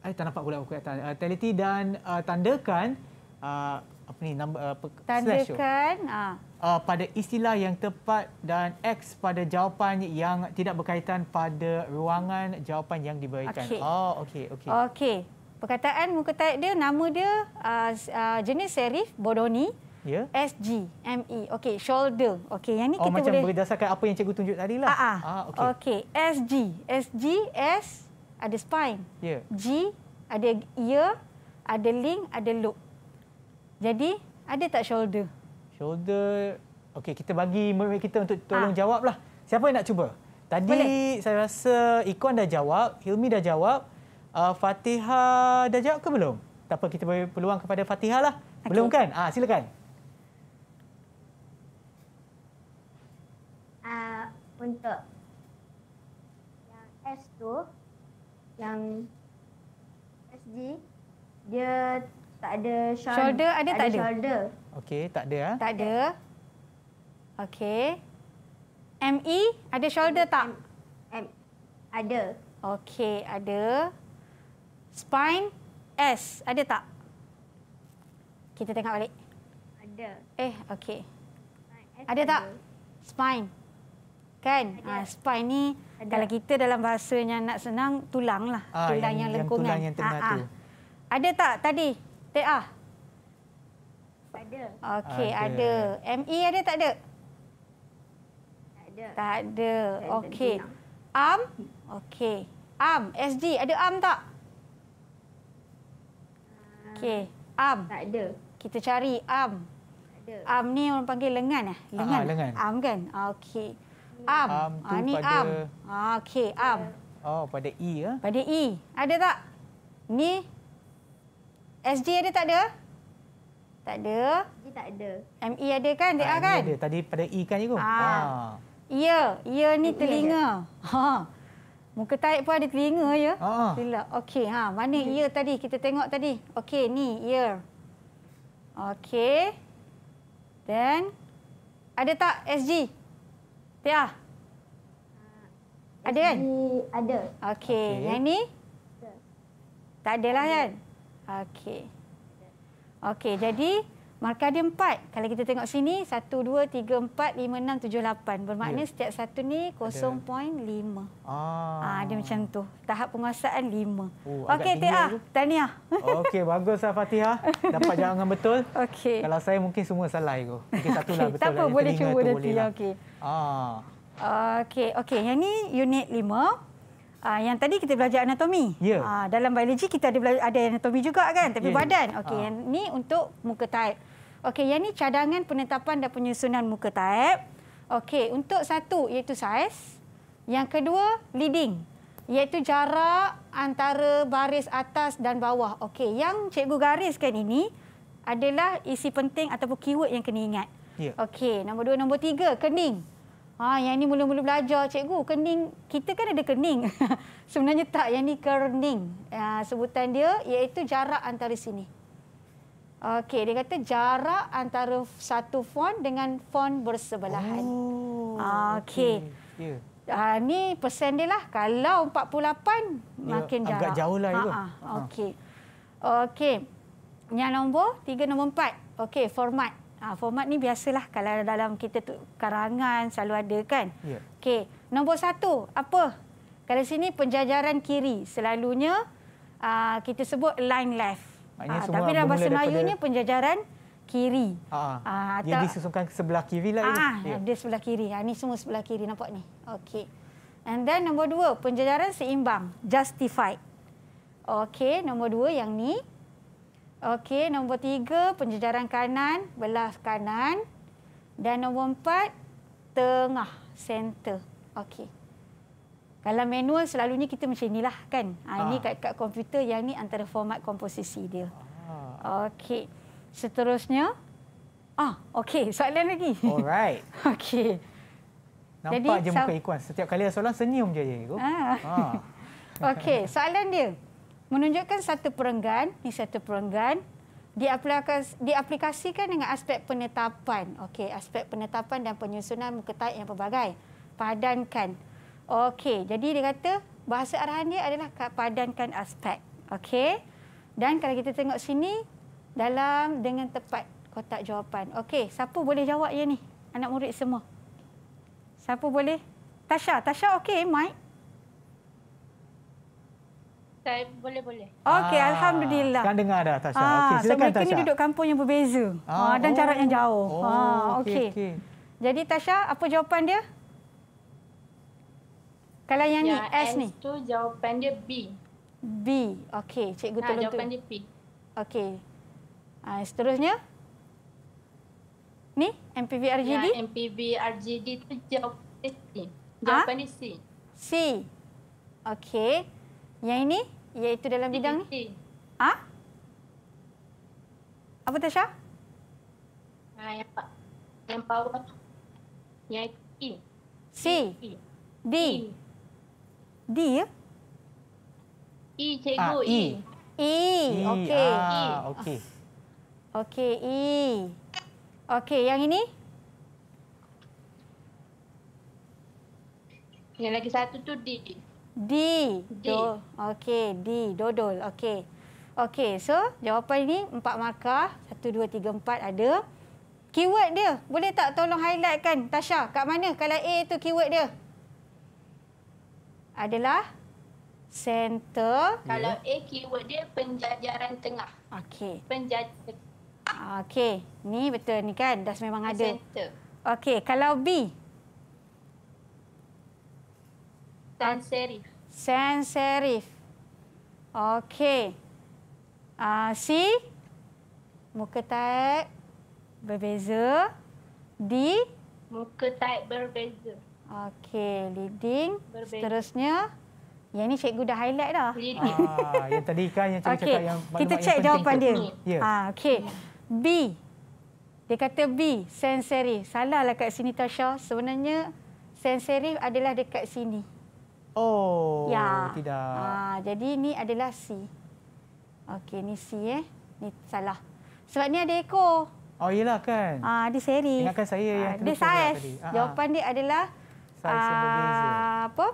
saya eh, tak nampak pula buku yang Uh, teliti dan uh, tandakan uh, apa ni number apa tandakan uh, pada istilah yang tepat dan x pada jawapan yang tidak berkaitan pada ruangan jawapan yang diberikan. Okay. Oh ah, okey okey. Okey. Perkataan muka taip dia nama dia uh, uh, jenis serif Bodoni. Ya. Yeah. S G M E. Okey, shoulder. Okey, yang ni oh, kita macam boleh berdasarkan apa yang cikgu tunjuk tadi lah. Uh -uh. Ah okey. Okey, S G. S G S ada spine. Ya. Yeah. G ada ear, ada link, ada loop. Jadi, ada tak shoulder? Shoulder, okay kita bagi murid kita untuk ah. tolong ha. jawablah. Siapa yang nak cuba? Tadi Boleh. saya rasa Ikuan dah jawab, Hilmi dah jawab, uh, Fatiha dah jawab ke belum? Tak apa, kita beri peluang kepada Fatiha lah. Okay. Belum kan? Ah, silakan. Uh, untuk yang S tu, yang SG, dia tak ada shoulder. Shoulder ada, ada tak ada? Shoulder. Okey, tak ada. Eh? Tak ada. Okey. ME, ada shoulder tak? M, Ada. Okey, ada. Spine, S, ada tak? Kita tengok balik. Ada. Eh, okey. Ada, ada tak? Spine. Kan? Ha, spine ni, ada. kalau kita dalam bahasa yang nak senang, tulang lah. Ah, tulang yang, yang lengkungan. ha, Ada tak tadi? TA? Ah. Ada. Okey, ada. ada. ME ada tak ada? Tak ada. Tak ada. Okey. Am? Okey. Am, SD ada am tak? Okey, am. Tak ada. Kita cari am. ada. Am ni orang panggil lengan eh? Ah, lengan. Am kan? Okey. Am. am ah ni am. Ah, okey, am. Oh, pada E ya? Pada E. Ada tak? Ni SG ada tak ada? Tak ada. SG tak ada. MI e ada kan? Dia e kan? Ada. Tadi pada E kan itu. Ha. Ah. Ah. Ya, ya ni e telinga. Ha. Muka taik pun ada telinga ya. Ha. Okey, ha. Mana ya hmm. yeah. tadi? Kita tengok tadi. Okey, ni ear. Okey. Then ada tak SG? Tia. Uh, ada SG kan? ada. Okey, okay. yang ni? Tak ada lah kan? Okey. Okey, jadi markah dia empat. Kalau kita tengok sini, satu, dua, tiga, empat, lima, enam, tujuh, lapan. Bermakna ya. setiap satu ni kosong 0.5. Ah. ah, Dia macam tu. Tahap penguasaan lima. Oh, Okey, Tia. Tahniah. Okey, baguslah Fatihah. Dapat jawangan betul. Okey. Kalau saya mungkin semua salah. Itu. Mungkin satu lah betul. Tak apa, boleh cuba nanti. Lah. Okey. Ah. Okey, okay. yang ni unit lima. Uh, yang tadi kita belajar anatomi. Yeah. Ya. Uh, dalam biologi kita ada belajar ada anatomi juga kan, tapi yeah. badan. Okey, uh. yang ni untuk muka taip. Okey, yang ni cadangan penetapan dan penyusunan muka taip. Okey, untuk satu iaitu saiz. Yang kedua, leading. Iaitu jarak antara baris atas dan bawah. Okey, yang cikgu gariskan ini adalah isi penting ataupun keyword yang kena ingat. Yeah. Okey, nombor dua, nombor tiga, Kening. Ha, yang ini mula-mula belajar cikgu. Kening, kita kan ada kening. Sebenarnya tak, yang ini kerning. Ha, sebutan dia iaitu jarak antara sini. Okey, dia kata jarak antara satu fon dengan fon bersebelahan. Oh, ha, Okey. Okay. Yeah. Ha, ni persen dia lah. Kalau 48, ya, makin jauh. Agak jauh lah. Ya, ha, ha. Okey. Okey. Yang nombor, tiga nombor empat. Okey, format ha, format ni biasalah kalau dalam kita tu, karangan selalu ada kan. Yeah. Okey, nombor satu, apa? Kalau sini penjajaran kiri selalunya uh, kita sebut line left. Ha, tapi dalam bahasa Melayunya penjajaran kiri. Ha. Ha, atau, dia disusunkan ke sebelah kiri lah. Ha, ya. dia sebelah kiri. Ha, ni semua sebelah kiri nampak ni. Okey. And then nombor dua, penjajaran seimbang, justified. Okey, nombor dua yang ni Okey, nombor tiga, penjejaran kanan, belah kanan. Dan nombor empat, tengah, center. Okey. Dalam manual selalunya kita macam inilah kan. Ha, ini kat, ah. kat komputer yang ni antara format komposisi dia. Ah. Okey. Seterusnya. Ah, okey. Soalan lagi. Alright. okey. Nampak Jadi, je muka ikuan. Setiap kali ada soalan, senyum je je. Ha. Ha. okey, soalan dia menunjukkan satu perenggan ni satu perenggan diaplikasikan dengan aspek penetapan okey aspek penetapan dan penyusunan muka taip yang pelbagai padankan okey jadi dia kata bahasa arahan dia adalah padankan aspek okey dan kalau kita tengok sini dalam dengan tepat kotak jawapan okey siapa boleh jawab ya ni anak murid semua siapa boleh Tasha Tasha okey Mike boleh, boleh. Okey, ah, Alhamdulillah. Kan dengar dah, Tasha. Ah, okay, silakan, mereka Tasha. ni duduk kampung yang berbeza ah, ah, dan oh, jarak yang oh. jauh. Oh, ah, okay. Okay, okay. Jadi, Tasha, apa jawapan dia? Kalau yang ya, ni, S, S ni. Yang tu jawapan dia B. B, okey. Cikgu tolong ha, tu. Jawapan dia P. Okey. Ah, seterusnya? Ni, MPV RGD? Ya, MPV RGD tu jawapan dia C. Ah? Jawapan ah? ni C. C. Okey. Yang ini iaitu dalam bidang ni. Ha? Apa Tasha? Ah, yang yang power tu. Yang E. C. D. D ya? E, cikgu. Ah, e. E. e. e okey. Ah, e. Okey. Okey, E. Okey, yang ini? Yang lagi satu tu D. D. D. Do. Okey, D. Dodol. Okey. Okey, so jawapan ini empat markah. Satu, dua, tiga, empat ada. Keyword dia. Boleh tak tolong highlightkan, Tasha? Kat mana? Kalau A itu keyword dia? Adalah? Center. Kalau A keyword dia penjajaran tengah. Okey. Penjajaran. Okey. Ni betul ni kan? Dah memang ada. Center. Okey, kalau B? Sans serif. Sans serif. Okey. Uh, ah, C. Muka taip berbeza. D. Muka taip berbeza. Okey. Leading. Berbeza. Seterusnya. Yang ini cikgu dah highlight dah. Ah, yang tadi kan yang cikgu okay. cakap yang Kita cek jawapan dia. Yeah. Ah, okay. B. Dia kata B. Sans serif. Salah lah kat sini Tasha. Sebenarnya sans serif adalah dekat sini. Oh, ya. tidak. Ha, jadi ini adalah C. Okey, ni C eh. Ni salah. Sebab ni ada ekor. Oh, iyalah kan? Ha, ada seri. Ingatkan saya ha, yang ah, terlupa tadi. Ha, Jawapan dia adalah... Saiz yang berbeza. Apa?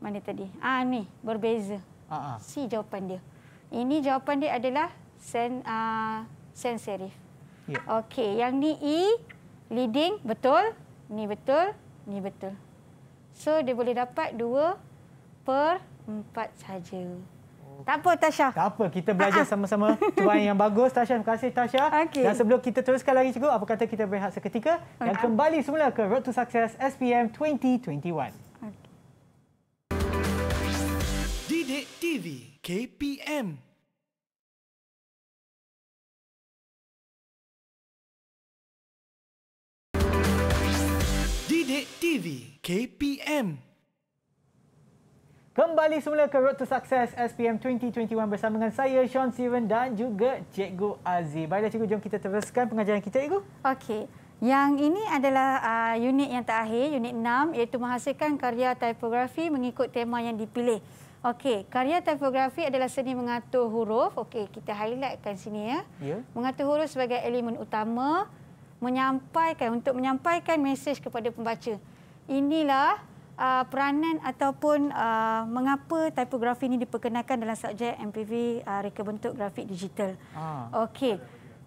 Mana tadi? Ah ha, ni, berbeza. Ha, ha. C jawapan dia. Ini jawapan dia adalah sen, uh, sans serif. Yeah. Okey, yang ni E, leading, betul. Ni betul, ni betul. So dia boleh dapat 2 per 4 saja. Oh. Tak apa Tasha. Tak apa kita belajar Ha-ha. Ah. sama-sama tuan yang bagus Tasha. Terima kasih Tasha. Okay. Dan sebelum kita teruskan lagi cikgu, apa kata kita berehat seketika okay. dan kembali semula ke Road to Success SPM 2021. TV KPM Didik TV KPM. Kembali semula ke Road to Success SPM 2021 bersama dengan saya Sean Steven dan juga Cikgu Aziz. Baiklah Cikgu, jom kita teruskan pengajaran kita, Cikgu. Okey. Yang ini adalah uh, unit yang terakhir, unit 6 iaitu menghasilkan karya tipografi mengikut tema yang dipilih. Okey, karya tipografi adalah seni mengatur huruf. Okey, kita highlightkan sini ya. ya. Mengatur huruf sebagai elemen utama menyampaikan untuk menyampaikan mesej kepada pembaca inilah uh, peranan ataupun uh, mengapa tipografi ini diperkenalkan dalam subjek MPV uh, reka bentuk grafik digital. Ah. Okey.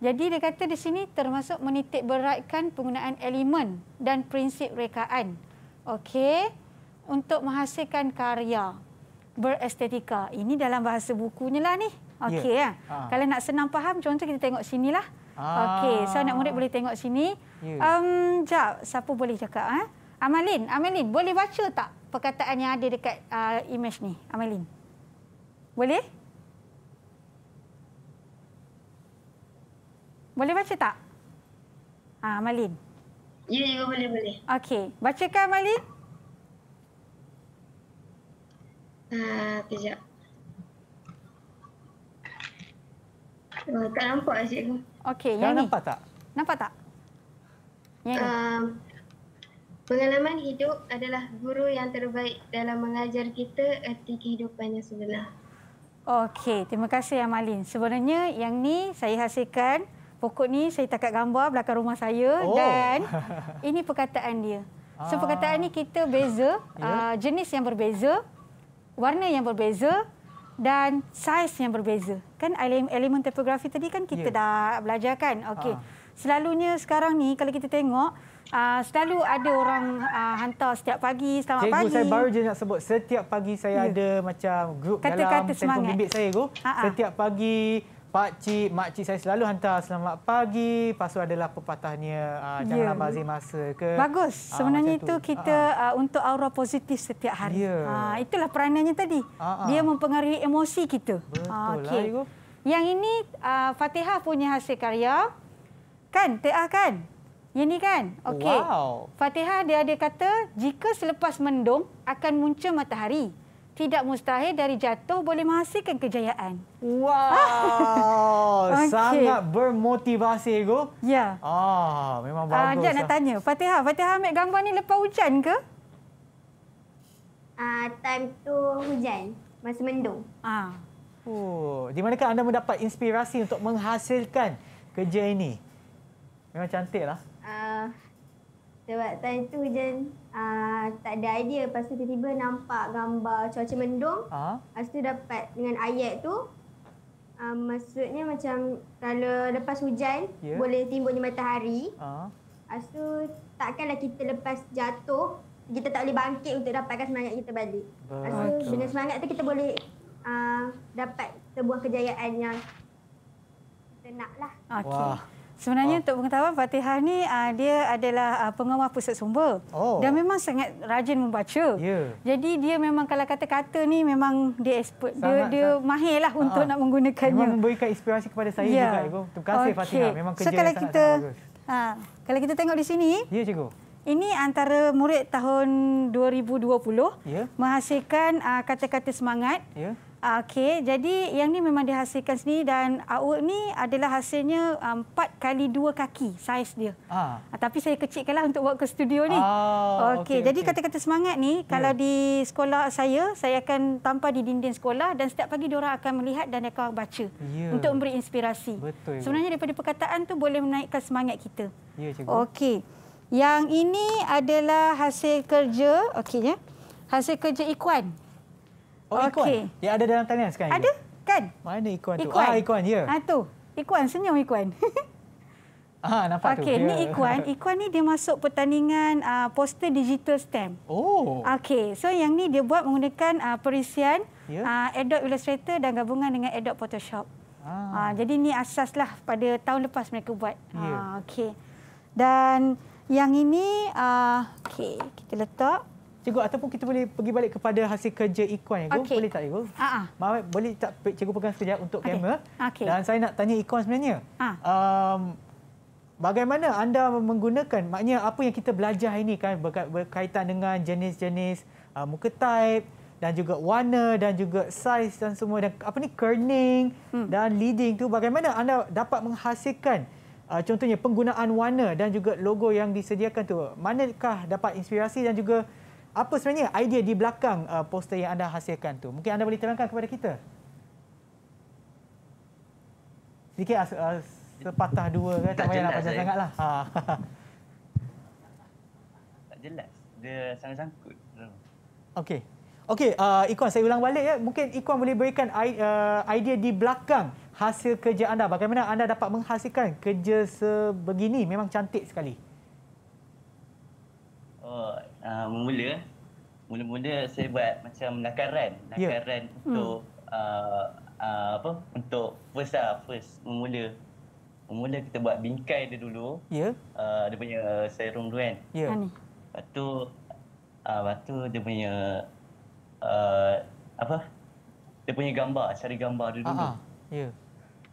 Jadi dia kata di sini termasuk menitik beratkan penggunaan elemen dan prinsip rekaan. Okey. Untuk menghasilkan karya berestetika. Ini dalam bahasa bukunya lah ni. Okey yeah. ya. Eh. Ah. Kalau nak senang faham contoh kita tengok sinilah. Ah. Okey, so anak murid boleh tengok sini. Yeah. Ya. Um, jap, siapa boleh cakap ah? Ha? Amalin, Amalin, boleh baca tak perkataan yang ada dekat uh, image ni, Amalin? Boleh? Boleh baca tak? Ah, Amalin. Ya, ya, boleh, boleh. Okey, bacakan Amalin. Ah, uh, kejap. Oh, tak nampak cikgu. Okey, yang ni. Nampak tak? Nampak tak? Yang uh, Pengalaman hidup adalah guru yang terbaik dalam mengajar kita erti kehidupan yang sebenar. Okey, terima kasih ya Malin. Sebenarnya yang ni saya hasilkan pokok ni saya takat gambar belakang rumah saya oh. dan ini perkataan dia. So ah. perkataan ni kita beza, yeah. Ya. uh, jenis yang berbeza, warna yang berbeza dan saiz yang berbeza. Kan elemen, elemen tipografi tadi kan kita yeah. dah belajar kan? Okey. Uh selalunya sekarang ni kalau kita tengok Uh, selalu ada orang uh, hantar setiap pagi, selamat Cikgu, pagi. Cikgu, saya baru je nak sebut. Setiap pagi saya yeah. ada macam grup Kata -kata dalam telefon bimbit saya. Uh -uh. Setiap pagi, pakcik, makcik saya selalu hantar selamat pagi. Lepas adalah pepatahnya, uh, ya. janganlah yeah. bazir masa ke. Bagus. Sebenarnya itu kita uh -huh. uh, untuk aura positif setiap hari. Yeah. Ya. Uh, itulah peranannya tadi. Uh -huh. Dia mempengaruhi emosi kita. Betul uh, okay. lah, Yang ini, uh, Fatihah punya hasil karya. Kan, TA kan? Yang ni kan? Oh, Okey. Wow. Fatihah dia ada kata, jika selepas mendung akan muncul matahari. Tidak mustahil dari jatuh boleh menghasilkan kejayaan. Wow. okay. Sangat bermotivasi, ego. Ya. Ah, memang ah, bagus. Ah, jangan nak tanya. Fatihah, Fatihah ambil gambar ni lepas hujan ke? Ah, time tu hujan. Masa mendung. Ah. Oh, di manakah anda mendapat inspirasi untuk menghasilkan kerja ini? Memang cantik lah. Uh, sebab time tu je uh, ah, tak ada idea. Lepas tu tiba-tiba nampak gambar cuaca mendung. Uh. Lepas tu dapat dengan ayat tu. Uh, maksudnya macam kalau lepas hujan yeah. boleh timbulnya matahari. Uh. Lepas tu takkanlah kita lepas jatuh kita tak boleh bangkit untuk dapatkan semangat kita balik. Lepas tu okay. dengan semangat tu kita boleh uh, dapat sebuah kejayaan yang kita nak lah. Okay. Wah. Sebenarnya untuk oh. pengetahuan Fatihah ni uh, dia adalah uh, pengawal pusat sumber. Oh. Dia memang sangat rajin membaca. Yeah. Jadi dia memang kalau kata-kata ni memang dia expert. dia dia sangat. mahirlah ah, untuk uh-huh. nak menggunakannya. Memang memberikan inspirasi kepada saya yeah. juga ibu. Terima kasih okay. Fatihah. Memang kerja sangat-sangat bagus. Kita, ha, kalau kita tengok di sini. Ya yeah, cikgu. Ini antara murid tahun 2020 yeah. menghasilkan uh, kata-kata semangat. Yeah. Okey, jadi yang ni memang dihasilkan sendiri dan awak ni adalah hasilnya um, empat kali dua kaki saiz dia. Ah. ah tapi saya kecilkanlah untuk buat ke studio ni. Ah, Okey, okay, jadi kata-kata semangat ni yeah. kalau ya. di sekolah saya, saya akan tampar di dinding sekolah dan setiap pagi diorang akan melihat dan akan baca yeah. untuk memberi inspirasi. Betul. Sebenarnya daripada perkataan tu boleh menaikkan semangat kita. Ya, yeah, cikgu. Okey. Yang ini adalah hasil kerja, okey ya. Hasil kerja Ikwan. Oh, okay. Yang ada dalam talian sekarang? Ada, ini. kan? Mana ikuan tu? Ikuan. Ah, ikuan, ya. Ah, tu. Ikuan, senyum ikuan. ah, nampak okay. tu. Okey, ni ikuan. Ya. Ikuan ni dia masuk pertandingan uh, poster digital stamp. Oh. Okey, so yang ni dia buat menggunakan uh, perisian yeah. Ya. uh, Adobe Illustrator dan gabungan dengan Adobe Photoshop. Ah. Uh, jadi ni asaslah pada tahun lepas mereka buat. Yeah. Ya. Uh, okey. Dan yang ini, uh, okey, kita letak. Cikgu ataupun kita boleh pergi balik kepada hasil kerja ikuan ya. Okay. Boleh tak cikgu? Ha ah. ah. Eh, boleh tak cikgu pegang sekejap untuk okay. kamera? Okay. Dan saya nak tanya ikuan sebenarnya. Ha. Um, bagaimana anda menggunakan maknanya apa yang kita belajar ini kan berkaitan dengan jenis-jenis uh, muka type dan juga warna dan juga size dan semua dan apa ni kerning hmm. dan leading tu bagaimana anda dapat menghasilkan uh, contohnya penggunaan warna dan juga logo yang disediakan tu manakah dapat inspirasi dan juga apa sebenarnya idea di belakang uh, poster yang anda hasilkan tu? Mungkin anda boleh terangkan kepada kita. Sedikit uh, sepatah dua kan? Tak payahlah panjang eh. sangatlah. Ha. tak jelas. Dia sangat-sangkut. Okey. Okey, uh, Ikuan saya ulang balik ya. Mungkin Ikuan boleh berikan uh, idea di belakang hasil kerja anda. Bagaimana anda dapat menghasilkan kerja sebegini? Memang cantik sekali. Oh, uh, mula mula-mula saya buat macam nakaran, ya. nakaran yeah. Hmm. untuk hmm. uh, uh, apa? Untuk first lah, first mula mula kita buat bingkai dia dulu. Ya. Yeah. Uh, dia punya ah, serum tu kan. Ya. Yeah. Lepas tu ah uh, waktu dia punya uh, apa? Dia punya gambar, cari gambar dia dulu. Ha. Ya. Yeah.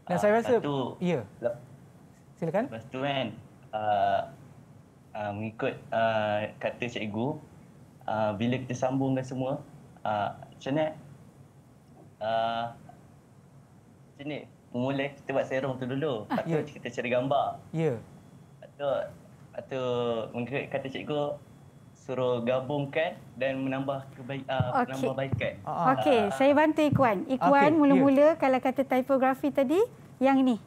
Dan saya rasa ya. Yeah. Silakan. Lepas tu kan uh, uh, mengikut uh, kata cikgu uh, bila kita sambungkan semua uh, macam ni uh, macam ni mula kita buat serum tu dulu lepas ah, yeah. kita cari gambar ya yeah. tu atau mengikut kata cikgu suruh gabungkan dan menambah kebaik uh, okay. menambah baikkan okey uh, saya bantu ikuan ikuan okay. Ya. mula-mula yeah. kalau kata typography tadi yang ni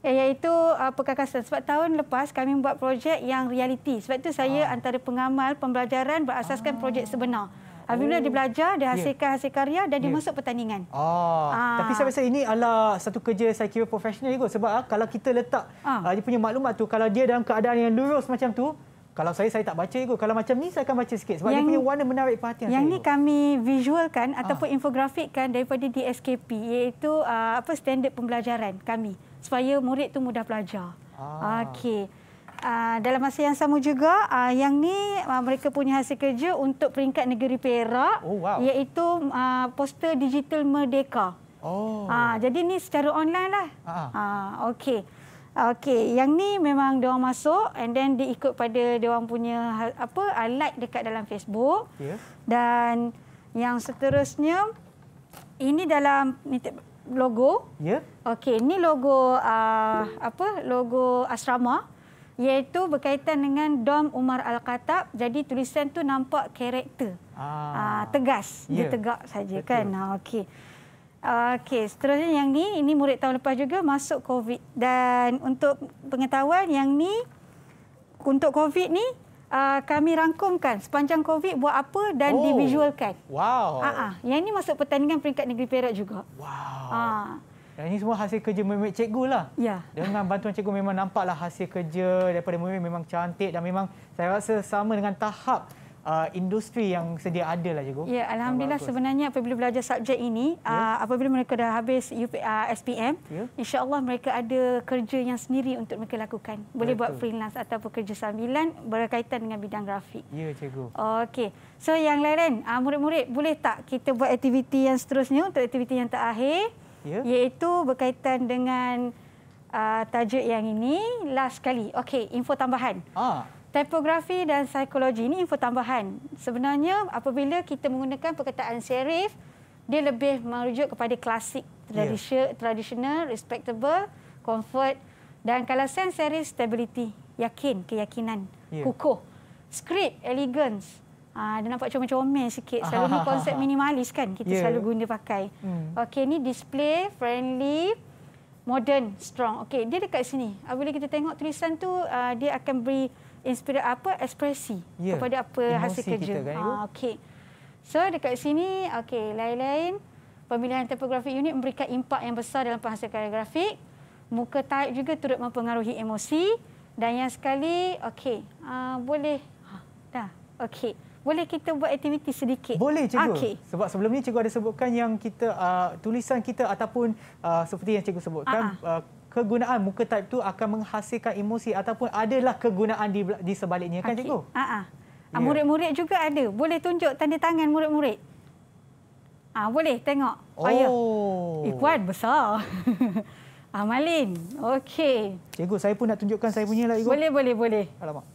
Eh, iaitu uh, perkakasan. Sebab tahun lepas kami buat projek yang realiti. Sebab itu saya ah. antara pengamal pembelajaran berasaskan ah. projek sebenar. Apabila oh. dia belajar, dia hasilkan yeah. hasil karya dan ya. dia yeah. masuk pertandingan. Ah. Ah. Tapi saya rasa ini adalah satu kerja saya kira profesional juga. Sebab ah, kalau kita letak ah. Ah, dia punya maklumat tu, kalau dia dalam keadaan yang lurus macam tu, kalau saya, saya tak baca ikut. Kalau macam ni, saya akan baca sikit. Sebab yang dia punya warna menarik perhatian yang saya. Yang ni kami visualkan ah. ataupun ah. infografikkan daripada DSKP, iaitu uh, apa standard pembelajaran kami. Supaya murid tu mudah belajar. Ah. Okey. Uh, dalam masa yang sama juga, uh, yang ni uh, mereka punya hasil kerja untuk peringkat negeri Perak, oh, wow. iaitu uh, poster digital Merdeka. Oh. Uh, jadi ni secara online lah. Ah. Uh, Okey. Okey, yang ni memang dia orang masuk and then diikut pada dia orang punya ha- apa alat uh, dekat dalam Facebook. Ya. Yeah. Dan yang seterusnya ini dalam logo. Ya. Yeah. Okey, ni logo uh, apa logo asrama iaitu berkaitan dengan Dom Umar Al-Khattab. Jadi tulisan tu nampak karakter. Ah, uh, tegas. Yeah. Dia ya. tegak saja kan. Ha okey. Okey, seterusnya yang ni, ini murid tahun lepas juga masuk COVID. Dan untuk pengetahuan yang ni, untuk COVID ni, Uh, kami rangkumkan sepanjang COVID buat apa dan oh. divisualkan. Wow. Uh-uh. Yang ini masuk pertandingan peringkat negeri Perak juga. Wow. Uh. Yang ini semua hasil kerja murid-murid cikgu lah. Ya. Yeah. Dengan bantuan cikgu memang nampaklah hasil kerja daripada murid memang cantik dan memang saya rasa sama dengan tahap uh, industri yang sedia ada lah cikgu. Ya, alhamdulillah sebenarnya apabila belajar subjek ini, ya. uh, apabila mereka dah habis UP, uh, SPM, ya. insya-Allah mereka ada kerja yang sendiri untuk mereka lakukan. Boleh Betul. buat freelance ataupun kerja sambilan berkaitan dengan bidang grafik. Ya, cikgu. Okey. So yang lain, uh, murid-murid boleh tak kita buat aktiviti yang seterusnya untuk aktiviti yang terakhir? Ya. Iaitu berkaitan dengan uh, tajuk yang ini last sekali. Okey, info tambahan. Ah. Typografi dan psikologi ini info tambahan. Sebenarnya apabila kita menggunakan perkataan serif, dia lebih merujuk kepada klasik, yeah. traditional, respectable, comfort dan kalau sans serif stability, yakin, keyakinan, yeah. kukuh. Script, elegance. Ah, dia nampak comel-comel sikit. Selalu ni konsep minimalis kan kita yeah. selalu guna pakai. Mm. Okey, ni display, friendly, modern, strong. Okey, dia dekat sini. Apabila kita tengok tulisan tu, uh, dia akan beri inspirasi apa ekspresi yeah. kepada apa Emosi hasil kerja. Kan, ha, okey. So dekat sini okey lain-lain pemilihan topografi unit memberikan impak yang besar dalam penghasilan grafik. Muka type juga turut mempengaruhi emosi dan yang sekali okey uh, boleh dah okey boleh kita buat aktiviti sedikit boleh cikgu okay. sebab sebelum ni cikgu ada sebutkan yang kita uh, tulisan kita ataupun uh, seperti yang cikgu sebutkan uh-huh. uh, kegunaan muka type tu akan menghasilkan emosi ataupun adalah kegunaan di, di sebaliknya kan okay. cikgu? Ha ha. Murid-murid juga ada. Boleh tunjuk tanda tangan murid-murid. Ah ha, boleh tengok. Ya. Oh. Ayah. Eh kuat besar. Amalin. Okey. Cikgu saya pun nak tunjukkan saya punya lah cikgu. Boleh boleh boleh. Alamak.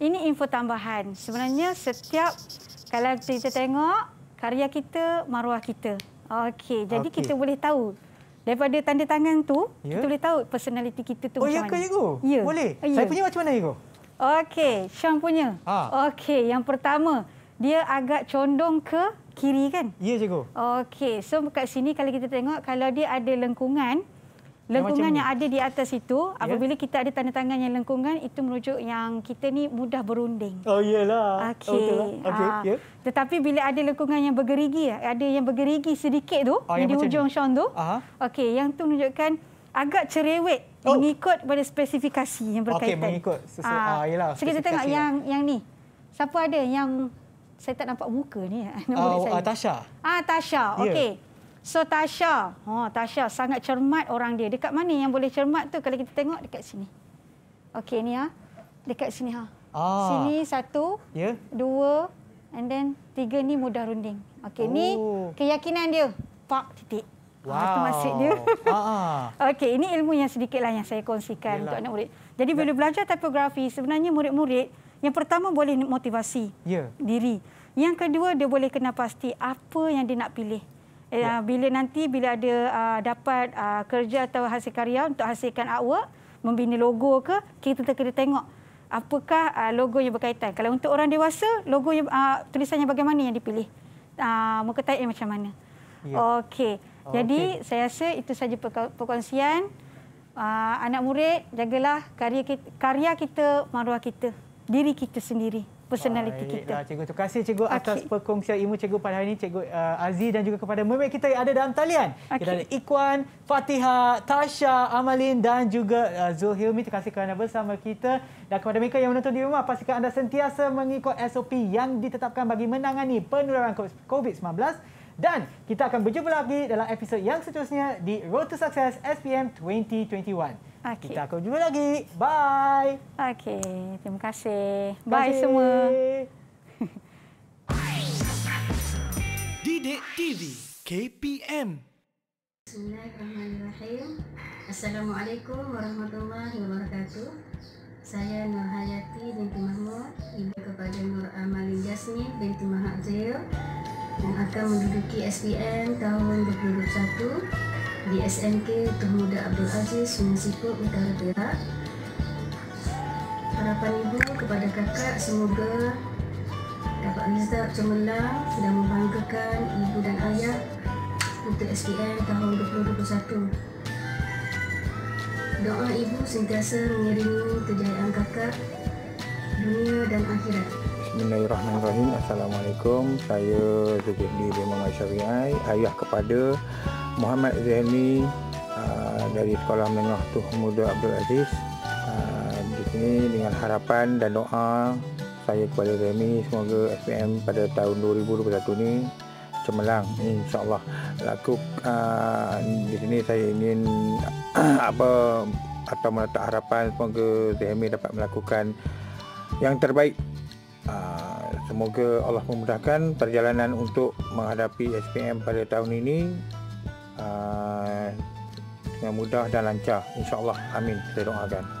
Ini info tambahan. Sebenarnya setiap kalau kita tengok karya kita, maruah kita. Okey, jadi okay. kita boleh tahu daripada tanda tangan tu yeah. kita boleh tahu personaliti kita tu oh, macam mana. Oh ya ke ya, Yeah. Boleh. Yeah. Saya punya macam mana Igo? Okey, Syam punya. Ha. Okey, yang pertama dia agak condong ke kiri kan? Ya, yeah, cikgu. Okey, so kat sini kalau kita tengok kalau dia ada lengkungan, Lengkungan yang, ada di atas itu, yeah. apabila kita ada tanda tangan yang lengkungan, itu merujuk yang kita ni mudah berunding. Oh, iyalah. Okey. Oh, okay. yeah. Tetapi bila ada lengkungan yang bergerigi, ada yang bergerigi sedikit tu, oh, yang yang di hujung Sean tu, okay, yang tu menunjukkan agak cerewet oh. mengikut pada spesifikasi yang berkaitan. Okey, mengikut. Uh, so, kita tengok yang, lah. yang ni. Siapa ada yang saya tak nampak muka ni. Uh, uh, Tasha. Ah, Tasha. Yeah. Okey. So Tasha, oh Tasha sangat cermat orang dia. Dekat mana yang boleh cermat tu kalau kita tengok dekat sini. Okey ni ha. Dekat sini ha. Ah. Sini satu, yeah. dua and then tiga ni mudah runding. Okey oh. ni keyakinan dia. Pak titik. Ha, wow. Itu maksud dia. Ah, ah. Okey, ini ilmu yang sedikitlah yang saya kongsikan Yalah. untuk anak murid. Jadi bila belajar tipografi, sebenarnya murid-murid yang pertama boleh motivasi yeah. diri. Yang kedua, dia boleh kena pasti apa yang dia nak pilih. Ya. ya, Bila nanti bila ada uh, dapat uh, kerja atau hasil karya untuk hasilkan artwork, membina logo ke, kita kena tengok apakah uh, logo yang berkaitan. Kalau untuk orang dewasa, logo yang, uh, tulisannya bagaimana yang dipilih? Uh, muka taiknya macam mana? Ya. Okey. Jadi okay. saya rasa itu saja perkongsian. Uh, anak murid, jagalah karya kita, karya kita maruah kita, diri kita sendiri personaliti kita. Cikgu, terima kasih cikgu okay. atas perkongsian ilmu cikgu pada hari ini, cikgu uh, Aziz dan juga kepada murid kita yang ada dalam talian. Okay. Kita ada Ikwan, Fatiha, Tasha, Amalin dan juga uh, Hilmi Terima kasih kerana bersama kita. Dan kepada mereka yang menonton di rumah, pastikan anda sentiasa mengikut SOP yang ditetapkan bagi menangani penularan COVID-19. Dan kita akan berjumpa lagi dalam episod yang seterusnya di Road to Success SPM 2021. Okay. Kita akan jumpa lagi. Bye. Okey, terima kasih. terima kasih. Bye semua. Didik TV KPM. Bismillahirrahmanirrahim. Assalamualaikum warahmatullahi wabarakatuh. Saya Nur Hayati binti Mahmud, ibu kepada Nur Amali Jasmin binti Mahathir yang akan menduduki SPM tahun 2021 di SMK Tuhuda Abdul Aziz, Mesiput, Utara Perak. Harapan ibu kepada kakak semoga dapat mizat cemerlang dan membanggakan ibu dan ayah untuk SPM tahun 2021. Doa ibu sentiasa mengiringi kejayaan kakak dunia dan akhirat. Bismillahirrahmanirrahim. Assalamualaikum. Saya Zubidni Bima Masyariai, ayah kepada Muhammad Zaini uh, dari Sekolah Menengah Tuh Muda Abdul Aziz uh, di sini dengan harapan dan doa saya kepada Zaini semoga SPM pada tahun 2021 ini cemerlang insyaallah laku uh, di sini saya ingin apa atau meletak harapan semoga Zaini dapat melakukan yang terbaik semoga Allah memudahkan perjalanan untuk menghadapi SPM pada tahun ini yang ah, mudah dan lancar insyaallah amin saya doakan